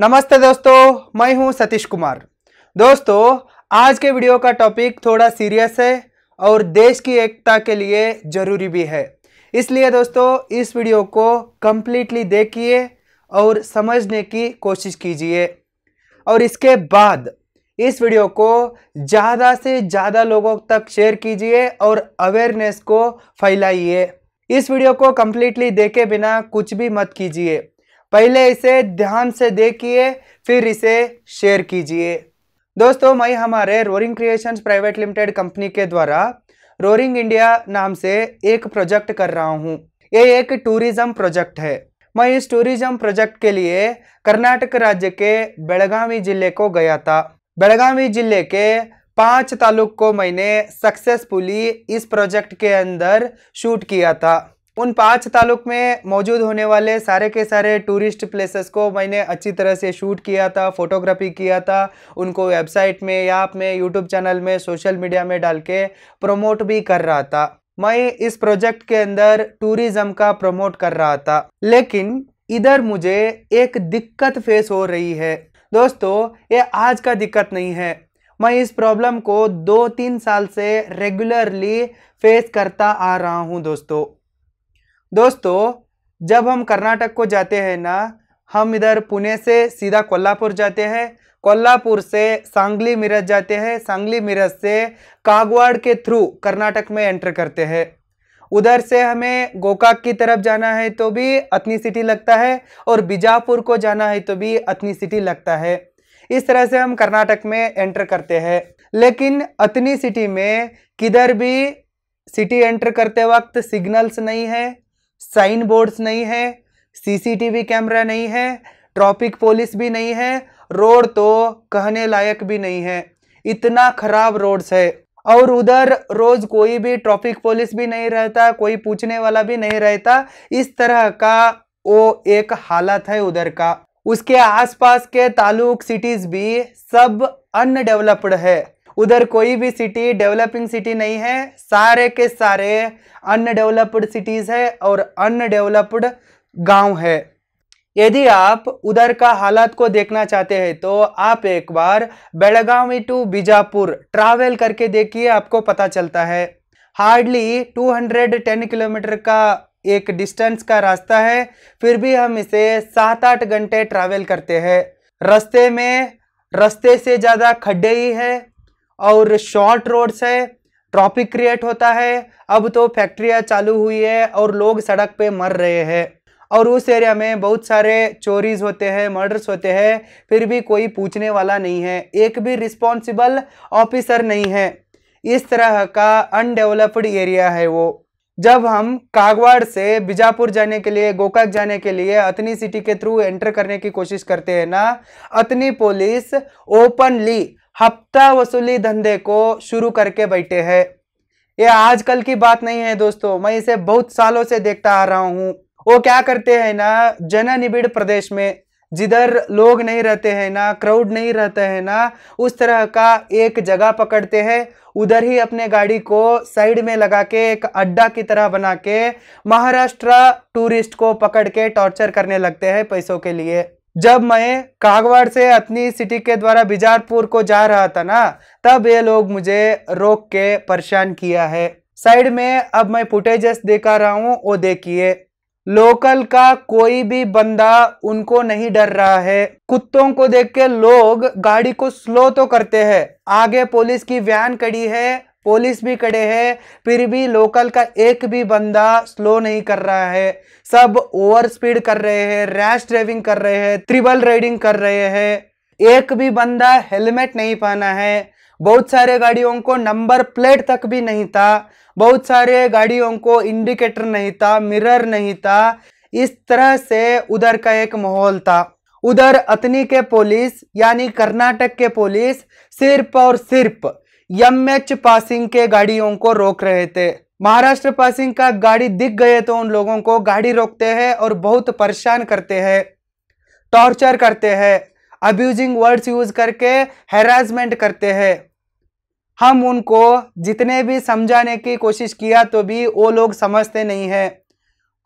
नमस्ते दोस्तों मैं हूं सतीश कुमार दोस्तों आज के वीडियो का टॉपिक थोड़ा सीरियस है और देश की एकता के लिए ज़रूरी भी है इसलिए दोस्तों इस वीडियो को कम्प्लीटली देखिए और समझने की कोशिश कीजिए और इसके बाद इस वीडियो को ज़्यादा से ज़्यादा लोगों तक शेयर कीजिए और अवेयरनेस को फैलाइए इस वीडियो को कम्प्लीटली देखे बिना कुछ भी मत कीजिए पहले इसे ध्यान से देखिए फिर इसे शेयर कीजिए दोस्तों मैं हमारे roaring creations private limited company के द्वारा रोरिंग इंडिया नाम से एक प्रोजेक्ट कर रहा हूँ ये एक टूरिज्म प्रोजेक्ट है मैं इस टूरिज्म प्रोजेक्ट के लिए कर्नाटक राज्य के बेलगावी जिले को गया था बेलगावी जिले के पांच तालुक को मैंने सक्सेसफुली इस प्रोजेक्ट के अंदर शूट किया था उन पांच तालुक में मौजूद होने वाले सारे के सारे टूरिस्ट प्लेसेस को मैंने अच्छी तरह से शूट किया था फोटोग्राफी किया था उनको वेबसाइट में या अपने यूट्यूब चैनल में सोशल मीडिया में डाल के प्रमोट भी कर रहा था मैं इस प्रोजेक्ट के अंदर टूरिज्म का प्रमोट कर रहा था लेकिन इधर मुझे एक दिक्कत फेस हो रही है दोस्तों ये आज का दिक्कत नहीं है मैं इस प्रॉब्लम को दो तीन साल से रेगुलरली फेस करता आ रहा हूँ दोस्तों दोस्तों जब हम कर्नाटक को जाते हैं ना हम इधर पुणे से सीधा कोल्हापुर जाते हैं कोल्हापुर से सांगली मिरज जाते हैं सांगली मिरज से कागवाड़ के थ्रू कर्नाटक में एंटर करते हैं उधर से हमें गोकाक की तरफ जाना है तो भी अतनी सिटी लगता है और बीजापुर को जाना है तो भी अतनी सिटी लगता है इस तरह से हम कर्नाटक में एंटर करते हैं लेकिन अतनी सिटी में किधर भी सिटी एंटर करते वक्त सिग्नल्स नहीं है साइन बोर्ड्स नहीं है सीसीटीवी कैमरा नहीं है ट्रॉपिक पुलिस भी नहीं है रोड तो कहने लायक भी नहीं है इतना खराब रोड्स है और उधर रोज कोई भी ट्रॉफिक पुलिस भी नहीं रहता कोई पूछने वाला भी नहीं रहता इस तरह का वो एक हालत है उधर का उसके आसपास के तालुक सिटीज भी सब अनडेवलप्ड है उधर कोई भी सिटी डेवलपिंग सिटी नहीं है सारे के सारे अनडेवलप्ड सिटीज़ है और अनडेवलप्ड गांव है यदि आप उधर का हालात को देखना चाहते हैं तो आप एक बार बेलगावी टू बीजापुर ट्रैवल करके देखिए आपको पता चलता है हार्डली 210 किलोमीटर का एक डिस्टेंस का रास्ता है फिर भी हम इसे सात आठ घंटे ट्रैवल करते हैं रास्ते में रास्ते से ज़्यादा खड्डे ही है और शॉर्ट रोड से ट्रॉपिक क्रिएट होता है अब तो फैक्ट्रियाँ चालू हुई है और लोग सड़क पे मर रहे हैं और उस एरिया में बहुत सारे चोरीज होते हैं मर्डर्स होते हैं फिर भी कोई पूछने वाला नहीं है एक भी रिस्पॉन्सिबल ऑफिसर नहीं है इस तरह का अनडेवलप्ड एरिया है वो जब हम कागवाड़ से बीजापुर जाने के लिए गोकाक जाने के लिए अतनी सिटी के थ्रू एंटर करने की कोशिश करते हैं ना अतनी पुलिस ओपनली हफ्ता वसूली धंधे को शुरू करके बैठे है ये आजकल की बात नहीं है दोस्तों मैं इसे बहुत सालों से देखता आ रहा हूँ वो क्या करते हैं ना निबिड़ प्रदेश में जिधर लोग नहीं रहते हैं ना क्राउड नहीं रहते हैं ना उस तरह का एक जगह पकड़ते हैं उधर ही अपने गाड़ी को साइड में लगा के एक अड्डा की तरह बना के महाराष्ट्र टूरिस्ट को पकड़ के टॉर्चर करने लगते हैं पैसों के लिए जब मैं कागवाड़ से अपनी सिटी के द्वारा बिजारपुर को जा रहा था ना तब ये लोग मुझे रोक के परेशान किया है साइड में अब मैं फुटेजेस देखा रहा हूँ वो देखिए लोकल का कोई भी बंदा उनको नहीं डर रहा है कुत्तों को देख के लोग गाड़ी को स्लो तो करते हैं आगे पुलिस की वैन खड़ी है पुलिस भी कड़े है फिर भी लोकल का एक भी बंदा स्लो नहीं कर रहा है सब ओवर स्पीड कर रहे हैं रैश ड्राइविंग कर रहे हैं ट्रिबल राइडिंग कर रहे हैं एक भी बंदा हेलमेट नहीं पहना है बहुत सारे गाड़ियों को नंबर प्लेट तक भी नहीं था बहुत सारे गाड़ियों को इंडिकेटर नहीं था मिरर नहीं था इस तरह से उधर का एक माहौल था उधर अतनी के पुलिस यानी कर्नाटक के पुलिस सिर्फ और सिर्फ एम एच पासिंग के गाड़ियों को रोक रहे थे महाराष्ट्र पासिंग का गाड़ी दिख गए तो उन लोगों को गाड़ी रोकते हैं और बहुत परेशान करते हैं टॉर्चर करते हैं अब्यूजिंग वर्ड्स यूज करके हेरासमेंट करते हैं हम उनको जितने भी समझाने की कोशिश किया तो भी वो लोग समझते नहीं है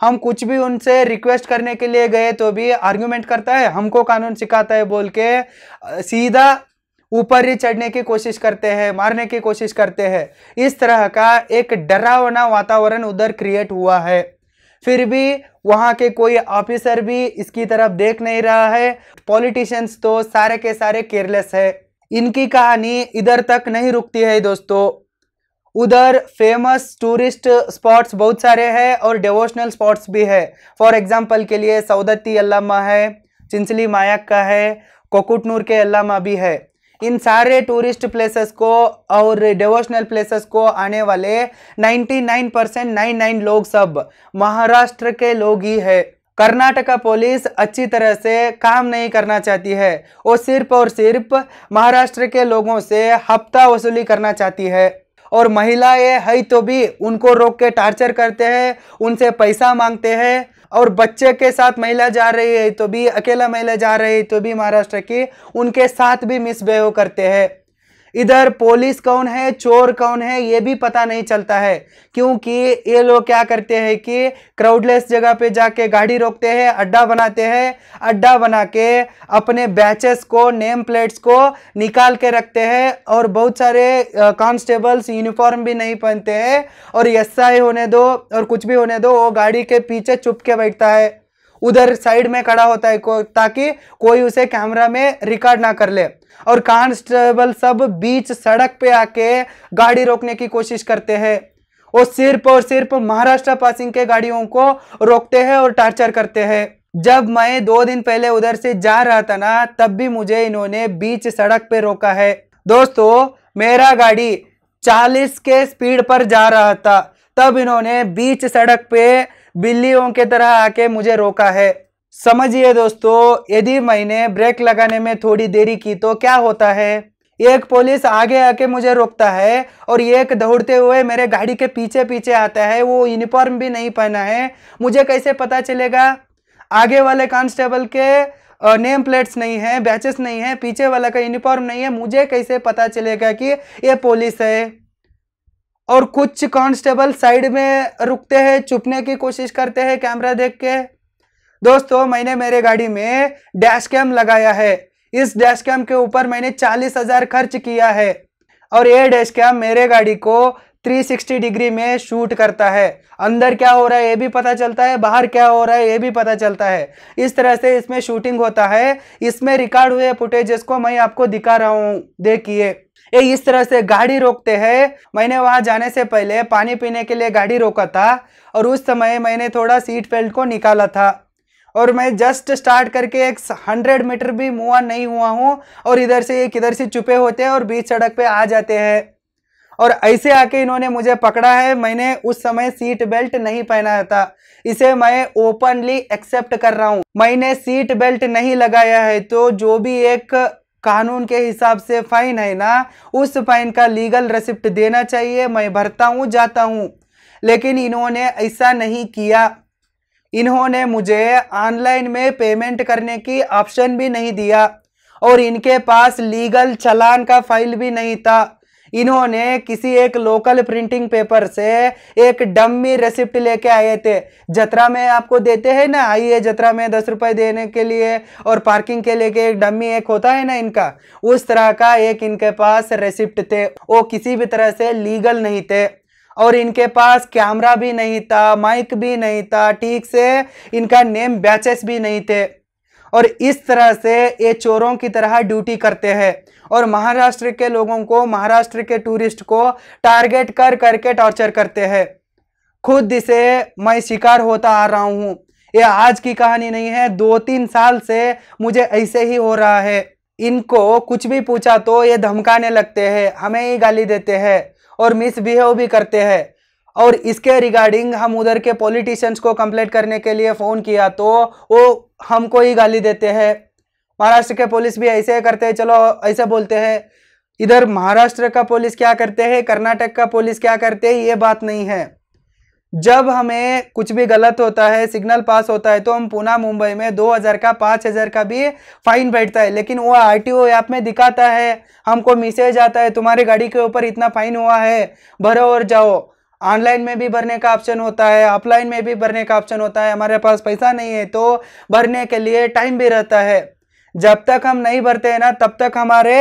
हम कुछ भी उनसे रिक्वेस्ट करने के लिए गए तो भी आर्ग्यूमेंट करता है हमको कानून सिखाता है बोल के सीधा ऊपर ही चढ़ने की कोशिश करते हैं मारने की कोशिश करते हैं इस तरह का एक डरावना वातावरण उधर क्रिएट हुआ है फिर भी वहाँ के कोई ऑफिसर भी इसकी तरफ देख नहीं रहा है पॉलिटिशियंस तो सारे के सारे केयरलेस है इनकी कहानी इधर तक नहीं रुकती है दोस्तों उधर फेमस टूरिस्ट स्पॉट्स बहुत सारे हैं और डिवोशनल स्पॉट्स भी है फॉर एग्जांपल के लिए सऊदती अल्लामा है चिंचली मायक का है कोकुटनूर के अल्लामा भी है इन सारे टूरिस्ट प्लेसेस को और डिवोशनल प्लेसेस को आने वाले 99 परसेंट नाइन नाइन लोग सब महाराष्ट्र के लोग ही है कर्नाटका पुलिस अच्छी तरह से काम नहीं करना चाहती है वो सिर्फ और सिर्फ महाराष्ट्र के लोगों से हफ्ता वसूली करना चाहती है और महिलाएं है तो भी उनको रोक के टार्चर करते हैं उनसे पैसा मांगते हैं और बच्चे के साथ महिला जा रही है तो भी अकेला महिला जा रही है तो भी महाराष्ट्र की उनके साथ भी मिसबिहेव करते हैं इधर पुलिस कौन है चोर कौन है ये भी पता नहीं चलता है क्योंकि ये लोग क्या करते हैं कि क्राउडलेस जगह पे जाके गाड़ी रोकते हैं अड्डा बनाते हैं अड्डा बना के अपने बैचेस को नेम प्लेट्स को निकाल के रखते हैं और बहुत सारे कांस्टेबल्स यूनिफॉर्म भी नहीं पहनते हैं और एस होने दो और कुछ भी होने दो वो गाड़ी के पीछे चुप के बैठता है उधर साइड में खड़ा होता है को, ताकि कोई उसे कैमरा में रिकॉर्ड ना कर ले और कांस्टेबल सब बीच सड़क पे आके गाड़ी रोकने की कोशिश करते हैं वो सिर्फ और सिर्फ महाराष्ट्र पासिंग के गाड़ियों को रोकते हैं और टार्चर करते हैं जब मैं दो दिन पहले उधर से जा रहा था ना तब भी मुझे इन्होंने बीच सड़क पे रोका है दोस्तों मेरा गाड़ी 40 के स्पीड पर जा रहा था तब इन्होंने बीच सड़क पे बिल्लियों के तरह आके मुझे रोका है समझिए दोस्तों यदि मैंने ब्रेक लगाने में थोड़ी देरी की तो क्या होता है एक पुलिस आगे आके मुझे रोकता है और एक दौड़ते हुए मेरे गाड़ी के पीछे पीछे आता है वो यूनिफॉर्म भी नहीं पहना है मुझे कैसे पता चलेगा आगे वाले कांस्टेबल के नेम प्लेट्स नहीं है बैचेस नहीं है पीछे वाला का यूनिफॉर्म नहीं है मुझे कैसे पता चलेगा कि ये पुलिस है और कुछ कांस्टेबल साइड में रुकते हैं छुपने की कोशिश करते हैं कैमरा देख के दोस्तों मैंने मेरे गाड़ी में डैश कैम लगाया है इस डैश कैम के ऊपर मैंने चालीस हजार खर्च किया है और ये डैश कैम मेरे गाड़ी को 360 डिग्री में शूट करता है अंदर क्या हो रहा है ये भी पता चलता है बाहर क्या हो रहा है ये भी पता चलता है इस तरह से इसमें शूटिंग होता है इसमें रिकॉर्ड हुए फुटेजेस को मैं आपको दिखा रहा हूँ देखिए ये इस तरह से गाड़ी रोकते हैं मैंने वहाँ जाने से पहले पानी पीने के लिए गाड़ी रोका था और उस समय मैंने थोड़ा सीट बेल्ट को निकाला था और मैं जस्ट स्टार्ट करके एक हंड्रेड मीटर भी मुआ नहीं हुआ हूँ और इधर से एक किधर से छुपे होते हैं और बीच सड़क पे आ जाते हैं और ऐसे आके इन्होंने मुझे पकड़ा है मैंने उस समय सीट बेल्ट नहीं पहनाया था इसे मैं ओपनली एक्सेप्ट कर रहा हूँ मैंने सीट बेल्ट नहीं लगाया है तो जो भी एक कानून के हिसाब से फाइन है ना उस फाइन का लीगल रिसिप्ट देना चाहिए मैं भरता हूँ जाता हूँ लेकिन इन्होंने ऐसा नहीं किया इन्होंने मुझे ऑनलाइन में पेमेंट करने की ऑप्शन भी नहीं दिया और इनके पास लीगल चलान का फाइल भी नहीं था इन्होंने किसी एक लोकल प्रिंटिंग पेपर से एक डम्मी रेसिप्ट लेके आए थे जतरा में आपको देते हैं ना आइए जतरा में दस रुपए देने के लिए और पार्किंग के लेके एक डम्मी एक होता है ना इनका उस तरह का एक इनके पास रेसिप्ट थे वो किसी भी तरह से लीगल नहीं थे और इनके पास कैमरा भी नहीं था माइक भी नहीं था ठीक से इनका नेम बैचेस भी नहीं थे और इस तरह से ये चोरों की तरह ड्यूटी करते हैं और महाराष्ट्र के लोगों को महाराष्ट्र के टूरिस्ट को टारगेट कर करके टॉर्चर करते हैं खुद इसे मैं शिकार होता आ रहा हूँ ये आज की कहानी नहीं है दो तीन साल से मुझे ऐसे ही हो रहा है इनको कुछ भी पूछा तो ये धमकाने लगते हैं हमें ही गाली देते हैं और मिसबिहेव भी करते हैं और इसके रिगार्डिंग हम उधर के पॉलिटिशियंस को कंप्लेट करने के लिए फ़ोन किया तो वो हमको ही गाली देते हैं महाराष्ट्र के पुलिस भी ऐसे करते हैं चलो ऐसे बोलते हैं इधर महाराष्ट्र का पुलिस क्या करते हैं कर्नाटक का पुलिस क्या करते हैं ये बात नहीं है जब हमें कुछ भी गलत होता है सिग्नल पास होता है तो हम पुणे मुंबई में 2000 का 5000 का भी फाइन बैठता है लेकिन वो आर टी ऐप में दिखाता है हमको मैसेज आता है तुम्हारी गाड़ी के ऊपर इतना फाइन हुआ है भरो और जाओ ऑनलाइन में भी भरने का ऑप्शन होता है ऑफलाइन में भी भरने का ऑप्शन होता है हमारे पास पैसा नहीं है तो भरने के लिए टाइम भी रहता है जब तक हम नहीं भरते हैं ना तब तक हमारे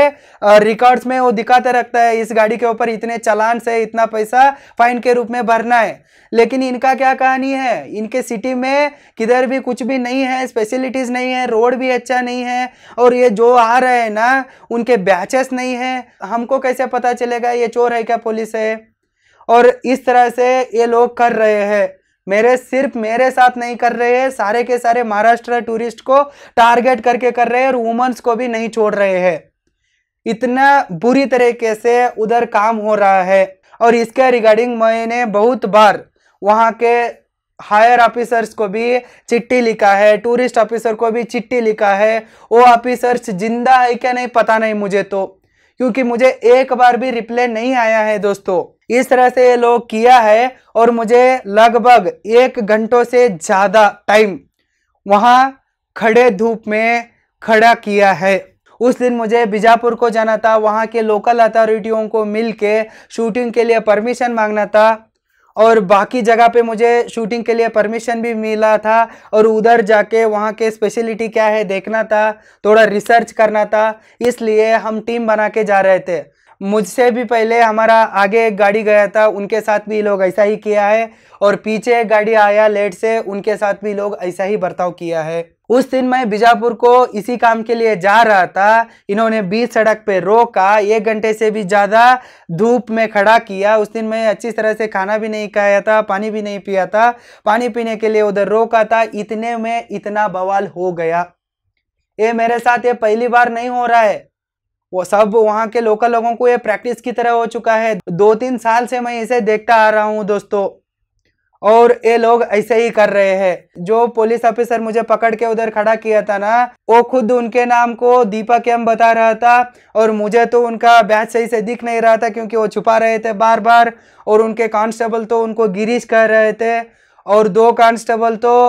रिकॉर्ड्स में वो दिखाते रखता है इस गाड़ी के ऊपर इतने चालान से इतना पैसा फाइन के रूप में भरना है लेकिन इनका क्या कहानी है इनके सिटी में किधर भी कुछ भी नहीं है स्पेशलिटीज़ नहीं है रोड भी अच्छा नहीं है और ये जो आ रहे हैं ना उनके बैचेस नहीं है हमको कैसे पता चलेगा ये चोर है क्या पुलिस है और इस तरह से ये लोग कर रहे हैं मेरे सिर्फ मेरे साथ नहीं कर रहे हैं सारे के सारे महाराष्ट्र टूरिस्ट को टारगेट करके कर रहे हैं और वुमेंस को भी नहीं छोड़ रहे हैं इतना बुरी तरीके से उधर काम हो रहा है और इसके रिगार्डिंग मैंने बहुत बार वहाँ के हायर ऑफिसर्स को भी चिट्ठी लिखा है टूरिस्ट ऑफिसर को भी चिट्ठी लिखा है वो ऑफिसर्स जिंदा है क्या नहीं पता नहीं मुझे तो क्योंकि मुझे एक बार भी रिप्लाई नहीं आया है दोस्तों इस तरह से ये लोग किया है और मुझे लगभग एक घंटों से ज़्यादा टाइम वहाँ खड़े धूप में खड़ा किया है उस दिन मुझे बीजापुर को जाना था वहाँ के लोकल अथॉरिटियों को मिल के शूटिंग के लिए परमिशन मांगना था और बाकी जगह पे मुझे शूटिंग के लिए परमिशन भी मिला था और उधर जाके वहाँ के स्पेशलिटी क्या है देखना था थोड़ा रिसर्च करना था इसलिए हम टीम बना के जा रहे थे मुझसे भी पहले हमारा आगे एक गाड़ी गया था उनके साथ भी लोग ऐसा ही किया है और पीछे एक गाड़ी आया लेट से उनके साथ भी लोग ऐसा ही बर्ताव किया है उस दिन मैं बीजापुर को इसी काम के लिए जा रहा था इन्होंने बीच सड़क पे रोका एक घंटे से भी ज़्यादा धूप में खड़ा किया उस दिन मैं अच्छी तरह से खाना भी नहीं खाया था पानी भी नहीं पिया था पानी पीने के लिए उधर रोका था इतने में इतना बवाल हो गया ये मेरे साथ ये पहली बार नहीं हो रहा है वो सब वहाँ के लोकल लोगों को ये प्रैक्टिस की तरह हो चुका है दो तीन साल से मैं इसे देखता आ रहा हूँ दोस्तों और ये लोग ऐसे ही कर रहे हैं जो पुलिस ऑफिसर मुझे पकड़ के उधर खड़ा किया था ना वो खुद उनके नाम को दीपक एम बता रहा था और मुझे तो उनका बैच सही से दिख नहीं रहा था क्योंकि वो छुपा रहे थे बार बार और उनके कांस्टेबल तो उनको गिरीश कह रहे थे और दो कांस्टेबल तो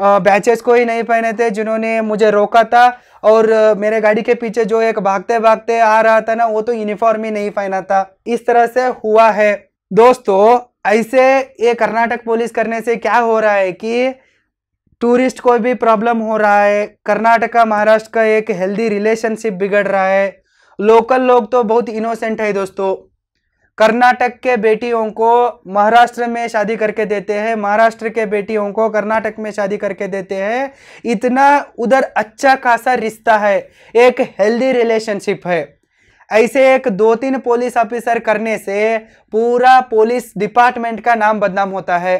बैचेस को ही नहीं पहने थे जिन्होंने मुझे रोका था और मेरे गाड़ी के पीछे जो एक भागते भागते आ रहा था ना वो तो यूनिफॉर्म ही नहीं पहना था इस तरह से हुआ है दोस्तों ऐसे ये कर्नाटक पुलिस करने से क्या हो रहा है कि टूरिस्ट को भी प्रॉब्लम हो रहा है कर्नाटक महाराष्ट्र का एक हेल्दी रिलेशनशिप बिगड़ रहा है लोकल लोग तो बहुत इनोसेंट है दोस्तों कर्नाटक के बेटियों को महाराष्ट्र में शादी करके देते हैं महाराष्ट्र के बेटियों को कर्नाटक में शादी करके देते हैं इतना उधर अच्छा खासा रिश्ता है एक हेल्दी रिलेशनशिप है ऐसे एक दो तीन पुलिस ऑफिसर करने से पूरा पुलिस डिपार्टमेंट का नाम बदनाम होता है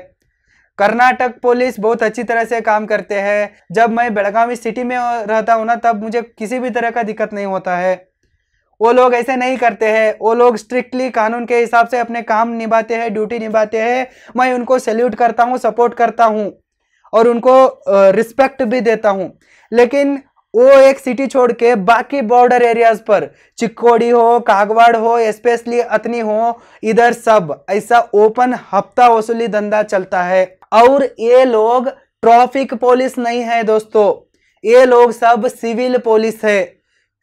कर्नाटक पुलिस बहुत अच्छी तरह से काम करते हैं जब मैं बेलगावी सिटी में रहता हूँ ना तब मुझे किसी भी तरह का दिक्कत नहीं होता है वो लोग ऐसे नहीं करते हैं वो लोग स्ट्रिक्टली कानून के हिसाब से अपने काम निभाते हैं ड्यूटी निभाते हैं मैं उनको सैल्यूट करता हूँ सपोर्ट करता हूँ और उनको रिस्पेक्ट भी देता हूँ लेकिन वो एक सिटी छोड़ के बाकी बॉर्डर एरियाज पर चिक्कोड़ी हो कागवाड़ हो स्पेशली अतनी हो इधर सब ऐसा ओपन हफ्ता वसूली धंधा चलता है और ये लोग ट्रैफिक पुलिस नहीं है दोस्तों ये लोग सब सिविल पुलिस है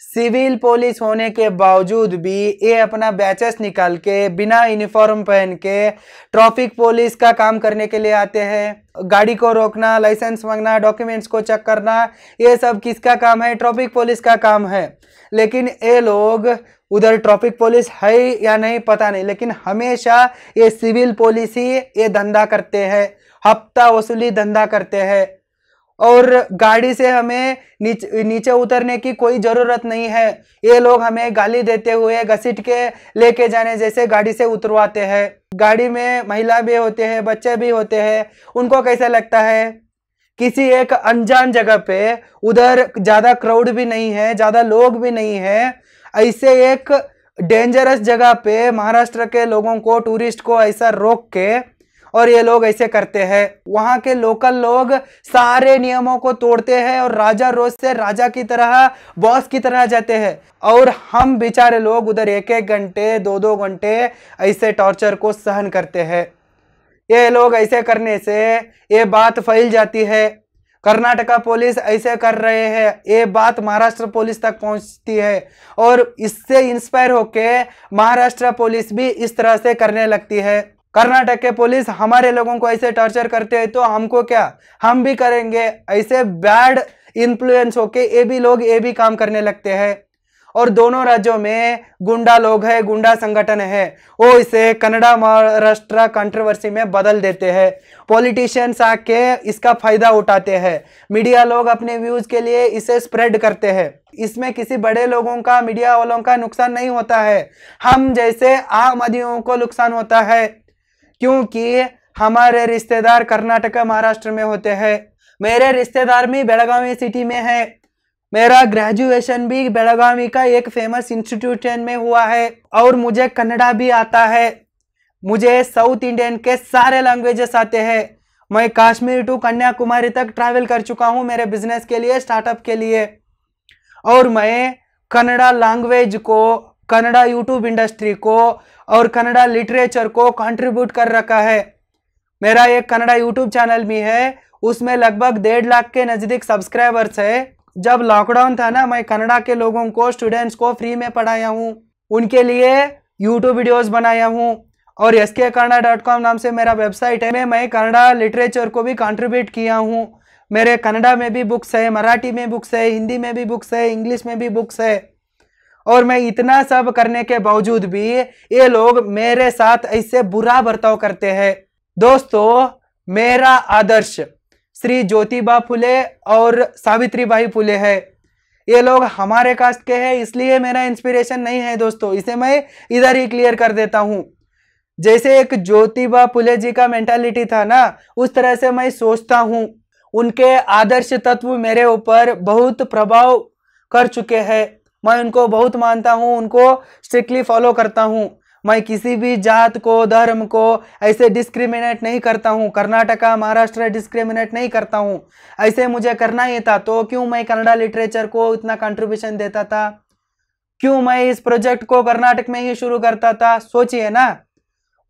सिविल पुलिस होने के बावजूद भी ये अपना बैचेस निकाल के बिना यूनिफॉर्म पहन के ट्रैफिक पुलिस का काम करने के लिए आते हैं गाड़ी को रोकना लाइसेंस मांगना डॉक्यूमेंट्स को चेक करना ये सब किसका काम है ट्रैफिक पुलिस का काम है लेकिन ये लोग उधर ट्रैफिक पुलिस है या नहीं पता नहीं लेकिन हमेशा ये सिविल पुलिस ही ये धंधा करते हैं हफ्ता वसूली धंधा करते हैं और गाड़ी से हमें नीच, नीचे उतरने की कोई ज़रूरत नहीं है ये लोग हमें गाली देते हुए घसीट के लेके जाने जैसे गाड़ी से उतरवाते हैं गाड़ी में महिला भी होते हैं बच्चे भी होते हैं उनको कैसा लगता है किसी एक अनजान जगह पे उधर ज़्यादा क्राउड भी नहीं है ज़्यादा लोग भी नहीं है ऐसे एक डेंजरस जगह पे महाराष्ट्र के लोगों को टूरिस्ट को ऐसा रोक के और ये लोग ऐसे करते हैं वहाँ के लोकल लोग सारे नियमों को तोड़ते हैं और राजा रोज से राजा की तरह बॉस की तरह जाते हैं और हम बेचारे लोग उधर एक एक घंटे दो दो घंटे ऐसे टॉर्चर को सहन करते हैं ये लोग ऐसे करने से ये बात फैल जाती है कर्नाटका पुलिस ऐसे कर रहे हैं ये बात महाराष्ट्र पुलिस तक पहुंचती है और इससे इंस्पायर होके महाराष्ट्र पुलिस भी इस तरह से करने लगती है कर्नाटक के पुलिस हमारे लोगों को ऐसे टॉर्चर करते हैं तो हमको क्या हम भी करेंगे ऐसे बैड इन्फ्लुएंस होके ये भी लोग ये भी काम करने लगते हैं और दोनों राज्यों में गुंडा लोग है गुंडा संगठन है वो इसे कनाडा महाराष्ट्र कंट्रोवर्सी में बदल देते हैं पॉलिटिशियंस आके इसका फायदा उठाते हैं मीडिया लोग अपने व्यूज के लिए इसे स्प्रेड करते हैं इसमें किसी बड़े लोगों का मीडिया वालों का नुकसान नहीं होता है हम जैसे आम आदमियों को नुकसान होता है क्योंकि हमारे रिश्तेदार कर्नाटक महाराष्ट्र में होते हैं मेरे रिश्तेदार भी बेलगावी सिटी में है मेरा ग्रेजुएशन भी बेलगावी का एक फेमस इंस्टीट्यूशन में हुआ है और मुझे कन्नडा भी आता है मुझे साउथ इंडियन के सारे लैंग्वेजेस आते हैं मैं कश्मीर टू कन्याकुमारी तक ट्रैवल कर चुका हूँ मेरे बिजनेस के लिए स्टार्टअप के लिए और मैं कन्नड़ा लैंग्वेज को कनाडा यूट्यूब इंडस्ट्री को और कन्नड़ा लिटरेचर को कंट्रीब्यूट कर रखा है मेरा एक कन्नड़ा यूट्यूब चैनल भी है उसमें लगभग डेढ़ लाख के नज़दीक सब्सक्राइबर्स है जब लॉकडाउन था ना मैं कनाडा के लोगों को स्टूडेंट्स को फ्री में पढ़ाया हूँ उनके लिए यूट्यूब वीडियोस बनाया हूँ और एस के कनाडा डॉट कॉम नाम से मेरा वेबसाइट है मैं मैं लिटरेचर को भी कंट्रीब्यूट किया हूँ मेरे कन्नड़ा में भी बुक्स है मराठी में बुक्स है हिंदी में भी बुक्स है इंग्लिश में भी बुक्स है और मैं इतना सब करने के बावजूद भी ये लोग मेरे साथ ऐसे बुरा बर्ताव करते हैं दोस्तों मेरा आदर्श श्री ज्योतिबा फुले और सावित्री बाई फुले है ये लोग हमारे कास्ट के हैं इसलिए मेरा इंस्पिरेशन नहीं है दोस्तों इसे मैं इधर ही क्लियर कर देता हूँ जैसे एक ज्योतिबा फुले जी का मेंटालिटी था ना उस तरह से मैं सोचता हूँ उनके आदर्श तत्व मेरे ऊपर बहुत प्रभाव कर चुके हैं मैं उनको बहुत मानता हूँ उनको स्ट्रिक्टली फॉलो करता हूँ मैं किसी भी जात को धर्म को ऐसे डिस्क्रिमिनेट नहीं करता हूँ कर्नाटका महाराष्ट्र डिस्क्रिमिनेट नहीं करता हूँ ऐसे मुझे करना ही था तो क्यों मैं कन्नडा लिटरेचर को इतना कंट्रीब्यूशन देता था क्यों मैं इस प्रोजेक्ट को कर्नाटक में ही शुरू करता था सोचिए ना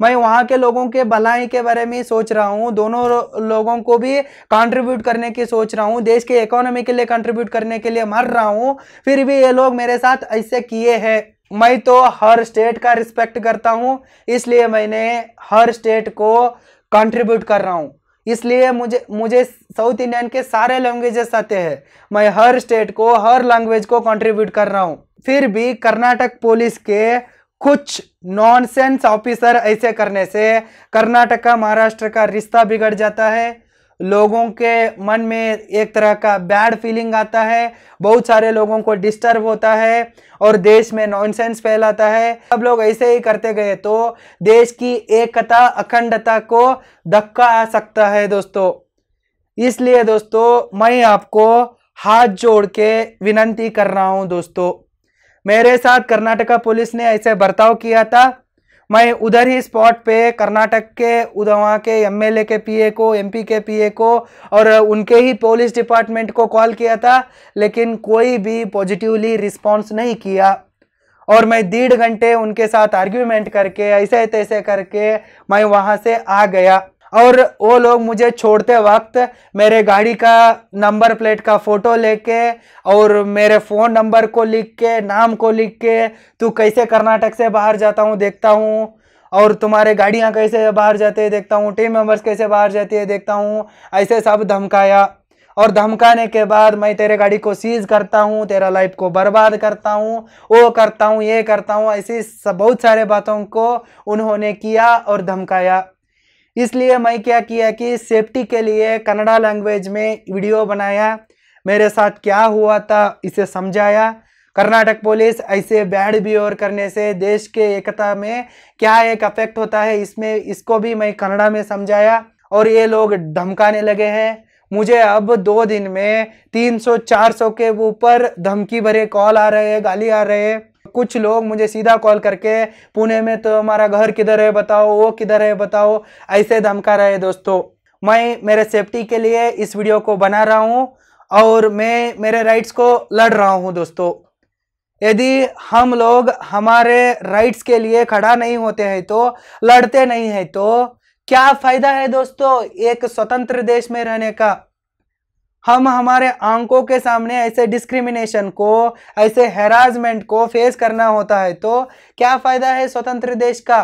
मैं वहां के लोगों के भलाई के बारे में सोच रहा हूँ दोनों लोगों को भी कंट्रीब्यूट करने की सोच रहा हूँ देश के इकोनॉमी के लिए कंट्रीब्यूट करने के लिए मर रहा हूँ फिर भी ये लोग मेरे साथ ऐसे किए हैं मैं तो हर स्टेट का रिस्पेक्ट करता हूँ इसलिए मैंने हर स्टेट को कंट्रीब्यूट कर रहा हूँ इसलिए मुझे मुझे साउथ इंडियन के सारे लैंग्वेजेस आते हैं मैं हर स्टेट को हर लैंग्वेज को कंट्रीब्यूट कर रहा हूँ फिर भी कर्नाटक पुलिस के कुछ नॉनसेंस ऑफिसर ऐसे करने से का महाराष्ट्र का रिश्ता बिगड़ जाता है लोगों के मन में एक तरह का बैड फीलिंग आता है बहुत सारे लोगों को डिस्टर्ब होता है और देश में नॉनसेंस फैलाता है सब लोग ऐसे ही करते गए तो देश की एकता अखंडता को धक्का आ सकता है दोस्तों इसलिए दोस्तों मैं आपको हाथ जोड़ के विनंती कर रहा हूँ दोस्तों मेरे साथ कर्नाटका पुलिस ने ऐसे बर्ताव किया था मैं उधर ही स्पॉट पे कर्नाटक के उधर वहाँ के एमएलए के पीए को एमपी के पीए को और उनके ही पुलिस डिपार्टमेंट को कॉल किया था लेकिन कोई भी पॉजिटिवली रिस्पॉन्स नहीं किया और मैं डेढ़ घंटे उनके साथ आर्ग्यूमेंट करके ऐसे तैसे करके मैं वहाँ से आ गया और वो लोग मुझे छोड़ते वक्त मेरे गाड़ी का नंबर प्लेट का फ़ोटो लेके और मेरे फ़ोन नंबर को लिख के नाम को लिख के तू कैसे कर्नाटक से बाहर जाता हूँ देखता हूँ और तुम्हारे गाड़ियाँ कैसे बाहर जाती है देखता हूँ टीम मेम्बर्स कैसे बाहर जाती है देखता हूँ ऐसे सब धमकाया और धमकाने के बाद मैं तेरे गाड़ी को सीज करता हूँ तेरा लाइफ को बर्बाद करता हूँ वो करता हूँ ये करता हूँ ऐसी बहुत सारे बातों को उन्होंने किया और धमकाया इसलिए मैं क्या किया कि सेफ्टी के लिए कन्नड़ा लैंग्वेज में वीडियो बनाया मेरे साथ क्या हुआ था इसे समझाया कर्नाटक पुलिस ऐसे बैड बिहेवर करने से देश के एकता में क्या एक अफेक्ट होता है इसमें इसको भी मैं कन्नड़ा में समझाया और ये लोग धमकाने लगे हैं मुझे अब दो दिन में 300-400 के ऊपर धमकी भरे कॉल आ रहे हैं गाली आ रहे हैं कुछ लोग मुझे सीधा कॉल करके पुणे में तो हमारा घर किधर है बताओ वो किधर है बताओ ऐसे धमका रहे दोस्तों मैं मेरे सेफ्टी के लिए इस वीडियो को बना रहा हूँ और मैं मेरे राइट्स को लड़ रहा हूँ दोस्तों यदि हम लोग हमारे राइट्स के लिए खड़ा नहीं होते हैं तो लड़ते नहीं हैं तो क्या फायदा है दोस्तों एक स्वतंत्र देश में रहने का हम हमारे आंखों के सामने ऐसे डिस्क्रिमिनेशन को ऐसे हेरासमेंट को फेस करना होता है तो क्या फ़ायदा है स्वतंत्र देश का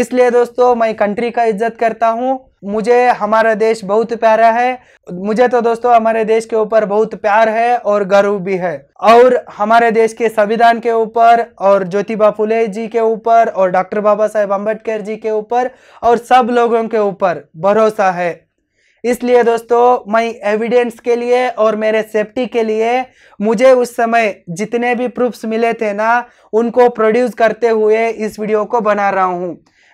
इसलिए दोस्तों मैं कंट्री का इज्जत करता हूँ मुझे हमारा देश बहुत प्यारा है मुझे तो दोस्तों हमारे देश के ऊपर बहुत प्यार है और गर्व भी है और हमारे देश के संविधान के ऊपर और ज्योतिबा फुले जी के ऊपर और डॉक्टर बाबा साहेब अम्बेडकर जी के ऊपर और सब लोगों के ऊपर भरोसा है इसलिए दोस्तों मैं एविडेंस के लिए और मेरे सेफ्टी के लिए मुझे उस समय जितने भी प्रूफ्स मिले थे ना उनको प्रोड्यूस करते हुए इस वीडियो को बना रहा हूँ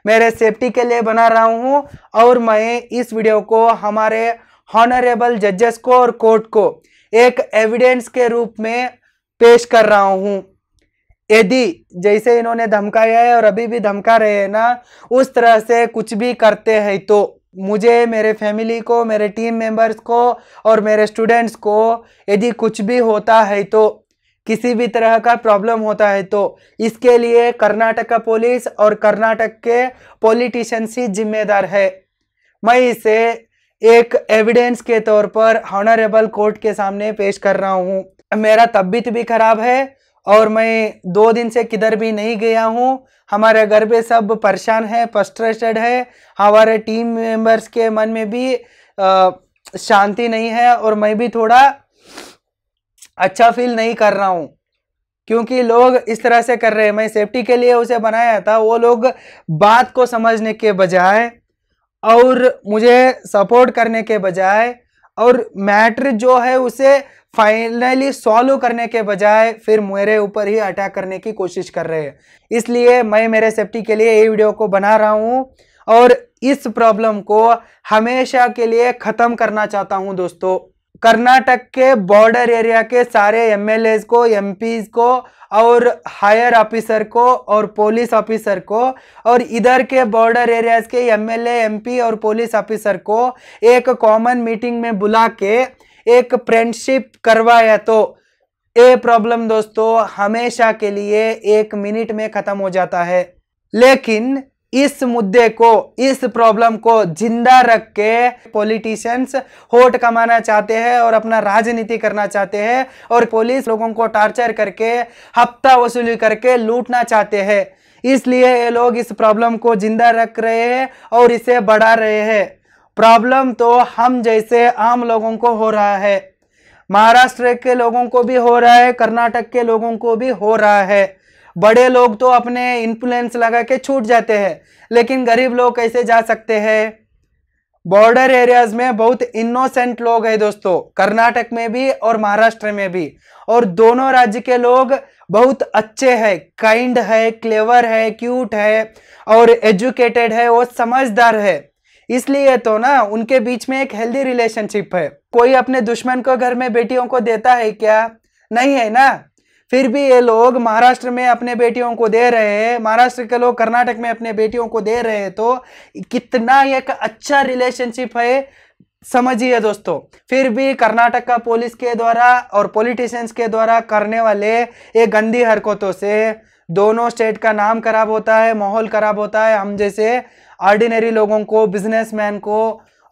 मेरे सेफ्टी के लिए बना रहा हूँ और मैं इस वीडियो को हमारे हॉनरेबल जजेस को और कोर्ट को एक एविडेंस के रूप में पेश कर रहा हूँ यदि जैसे इन्होंने धमकाया है और अभी भी धमका रहे हैं ना उस तरह से कुछ भी करते हैं तो मुझे मेरे फैमिली को मेरे टीम मेंबर्स को और मेरे स्टूडेंट्स को यदि कुछ भी होता है तो किसी भी तरह का प्रॉब्लम होता है तो इसके लिए कर्नाटका पुलिस और कर्नाटक के पॉलिटिशियंस ही जिम्मेदार है मैं इसे एक एविडेंस के तौर पर हॉनरेबल कोर्ट के सामने पेश कर रहा हूँ मेरा तबीयत भी खराब है और मैं दो दिन से किधर भी नहीं गया हूँ हमारे घर पे सब परेशान है फ्रस्ट्रेटेड है हमारे टीम मेंबर्स के मन में भी शांति नहीं है और मैं भी थोड़ा अच्छा फील नहीं कर रहा हूँ क्योंकि लोग इस तरह से कर रहे हैं मैं सेफ्टी के लिए उसे बनाया था वो लोग बात को समझने के बजाय और मुझे सपोर्ट करने के बजाय और मैटर जो है उसे फाइनली सॉल्व करने के बजाय फिर मेरे ऊपर ही अटैक करने की कोशिश कर रहे हैं इसलिए मैं मेरे सेफ्टी के लिए ये वीडियो को बना रहा हूँ और इस प्रॉब्लम को हमेशा के लिए ख़त्म करना चाहता हूँ दोस्तों कर्नाटक के बॉर्डर एरिया के सारे एम को एम को और हायर ऑफिसर को और पुलिस ऑफिसर को और इधर के बॉर्डर एरियाज के एम एल और पुलिस ऑफिसर को एक कॉमन मीटिंग में बुला के एक फ्रेंडशिप करवाया तो ये प्रॉब्लम दोस्तों हमेशा के लिए एक मिनट में खत्म हो जाता है लेकिन इस मुद्दे को इस प्रॉब्लम को जिंदा रख के पॉलिटिशियंस होट कमाना चाहते हैं और अपना राजनीति करना चाहते हैं और पुलिस लोगों को टार्चर करके हफ्ता वसूली करके लूटना चाहते हैं इसलिए ये लोग इस प्रॉब्लम को जिंदा रख रहे हैं और इसे बढ़ा रहे हैं प्रॉब्लम तो हम जैसे आम लोगों को हो रहा है महाराष्ट्र के लोगों को भी हो रहा है कर्नाटक के लोगों को भी हो रहा है बड़े लोग तो अपने इन्फ्लुएंस लगा के छूट जाते हैं लेकिन गरीब लोग कैसे जा सकते हैं बॉर्डर एरियाज में बहुत इनोसेंट लोग हैं दोस्तों कर्नाटक में भी और महाराष्ट्र में भी और दोनों राज्य के लोग बहुत अच्छे हैं काइंड है क्लेवर है क्यूट है और एजुकेटेड है वो समझदार है इसलिए तो ना उनके बीच में एक हेल्दी रिलेशनशिप है कोई अपने दुश्मन को घर में बेटियों को देता है क्या नहीं है ना फिर भी ये लोग महाराष्ट्र में अपने बेटियों को दे रहे हैं महाराष्ट्र के लोग कर्नाटक में अपने बेटियों को दे रहे हैं तो कितना एक अच्छा रिलेशनशिप है समझिए दोस्तों फिर भी कर्नाटक का पुलिस के द्वारा और पॉलिटिशियंस के द्वारा करने वाले ये गंदी हरकतों से दोनों स्टेट का नाम खराब होता है माहौल खराब होता है हम जैसे ऑर्डिनरी लोगों को बिजनेसमैन को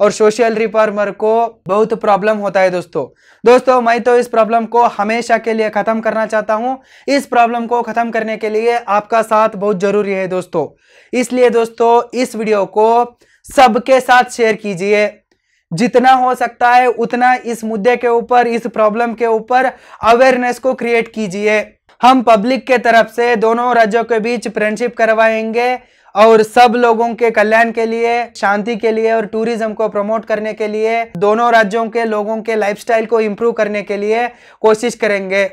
और सोशल रिफॉर्मर को बहुत प्रॉब्लम होता है दोस्तों दोस्तों मैं तो इस प्रॉब्लम को हमेशा के लिए ख़त्म करना चाहता हूँ इस प्रॉब्लम को ख़त्म करने के लिए आपका साथ बहुत ज़रूरी है दोस्तों इसलिए दोस्तों इस वीडियो को सबके साथ शेयर कीजिए जितना हो सकता है उतना इस मुद्दे के ऊपर इस प्रॉब्लम के ऊपर अवेयरनेस को क्रिएट कीजिए हम पब्लिक के तरफ से दोनों राज्यों के बीच फ्रेंडशिप करवाएंगे और सब लोगों के कल्याण के लिए शांति के लिए और टूरिज्म को प्रमोट करने के लिए दोनों राज्यों के लोगों के लाइफस्टाइल को इम्प्रूव करने के लिए कोशिश करेंगे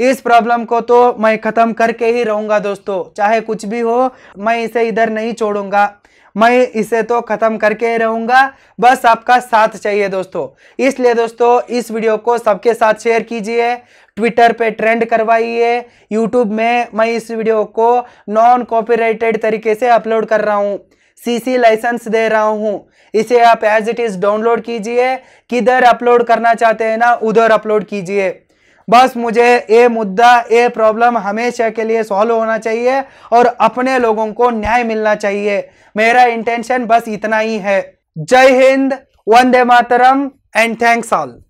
इस प्रॉब्लम को तो मैं ख़त्म करके ही रहूँगा दोस्तों चाहे कुछ भी हो मैं इसे इधर नहीं छोड़ूंगा मैं इसे तो ख़त्म करके ही रहूँगा बस आपका साथ चाहिए दोस्तों इसलिए दोस्तों इस वीडियो को सबके साथ शेयर कीजिए ट्विटर पे ट्रेंड करवाइए यूट्यूब में मैं इस वीडियो को नॉन कॉपीराइटेड तरीके से अपलोड कर रहा हूँ सीसी लाइसेंस दे रहा हूँ इसे आप एज इट इज़ डाउनलोड कीजिए किधर अपलोड करना चाहते हैं ना उधर अपलोड कीजिए बस मुझे ये मुद्दा ये प्रॉब्लम हमेशा के लिए सॉल्व होना चाहिए और अपने लोगों को न्याय मिलना चाहिए मेरा इंटेंशन बस इतना ही है जय हिंद वंदे मातरम एंड थैंक्स ऑल